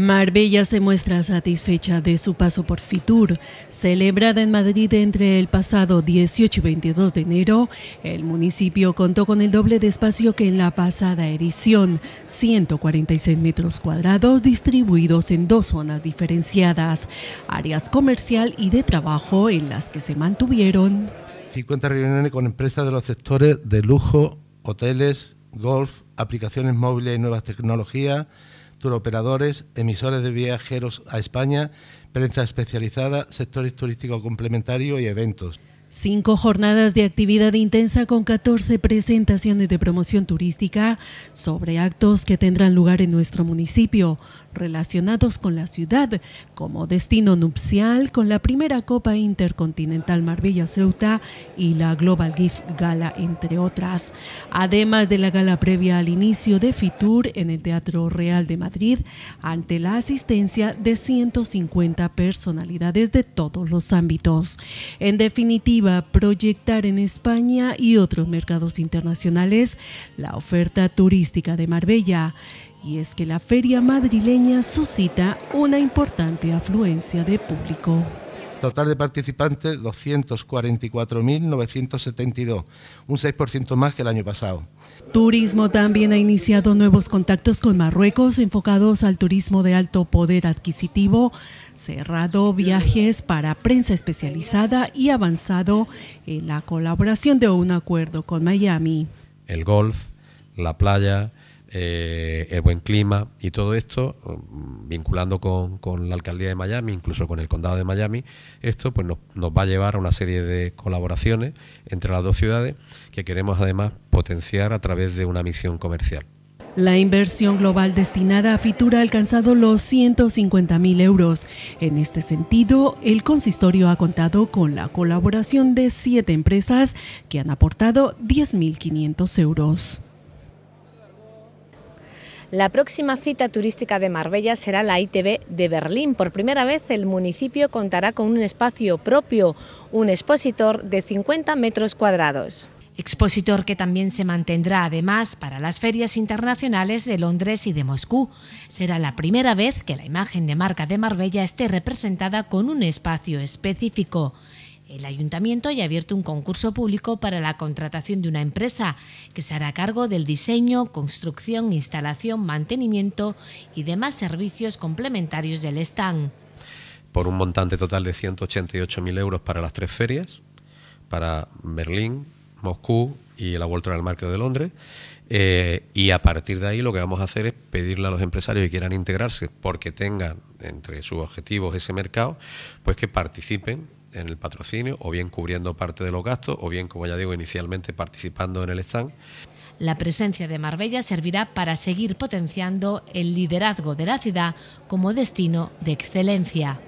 Marbella se muestra satisfecha de su paso por Fitur. Celebrada en Madrid entre el pasado 18 y 22 de enero, el municipio contó con el doble de espacio que en la pasada edición, 146 metros cuadrados distribuidos en dos zonas diferenciadas, áreas comercial y de trabajo en las que se mantuvieron 50 reuniones con empresas de los sectores de lujo, hoteles, golf, aplicaciones móviles y nuevas tecnologías turoperadores, emisores de viajeros a España, prensa especializada, sectores turísticos complementarios y eventos. Cinco jornadas de actividad intensa con 14 presentaciones de promoción turística sobre actos que tendrán lugar en nuestro municipio relacionados con la ciudad, como destino nupcial con la primera Copa Intercontinental Marbella Ceuta y la Global Gift Gala, entre otras. Además de la gala previa al inicio de Fitur en el Teatro Real de Madrid, ante la asistencia de 150 personalidades de todos los ámbitos. En definitiva, proyectar en España y otros mercados internacionales la oferta turística de Marbella y es que la feria madrileña suscita una importante afluencia de público. Total de participantes 244.972, un 6% más que el año pasado. Turismo también ha iniciado nuevos contactos con Marruecos enfocados al turismo de alto poder adquisitivo, cerrado viajes para prensa especializada y avanzado en la colaboración de un acuerdo con Miami. El golf, la playa, eh, el buen clima y todo esto, vinculando con, la alcaldía de Miami, incluso con el condado de Miami, esto pues nos, va a llevar a una serie de colaboraciones entre las dos ciudades que queremos además potenciar a través de una misión comercial. La inversión global destinada a Fitura ha alcanzado los 150.000 euros. En este sentido, el consistorio ha contado con la colaboración de siete empresas que han aportado 10.500 euros. La próxima cita turística de Marbella será la ITV de Berlín. Por primera vez el municipio contará con un espacio propio, un expositor de 50 metros cuadrados expositor que también se mantendrá además para las ferias internacionales de Londres y de Moscú. Será la primera vez que la imagen de marca de Marbella esté representada con un espacio específico el ayuntamiento ya ha abierto un concurso público para la contratación de una empresa que se hará cargo del diseño, construcción, instalación, mantenimiento y demás servicios complementarios del stand. Por un montante total de 188.000 euros para las tres ferias, para Berlín, Moscú y la World al Market de Londres. Eh, y a partir de ahí lo que vamos a hacer es pedirle a los empresarios que quieran integrarse porque tengan entre sus objetivos ese mercado, pues que participen en el patrocinio, o bien cubriendo parte de los gastos, o bien, como ya digo, inicialmente participando en el stand. La presencia de Marbella servirá para seguir potenciando el liderazgo de la ciudad como destino de excelencia.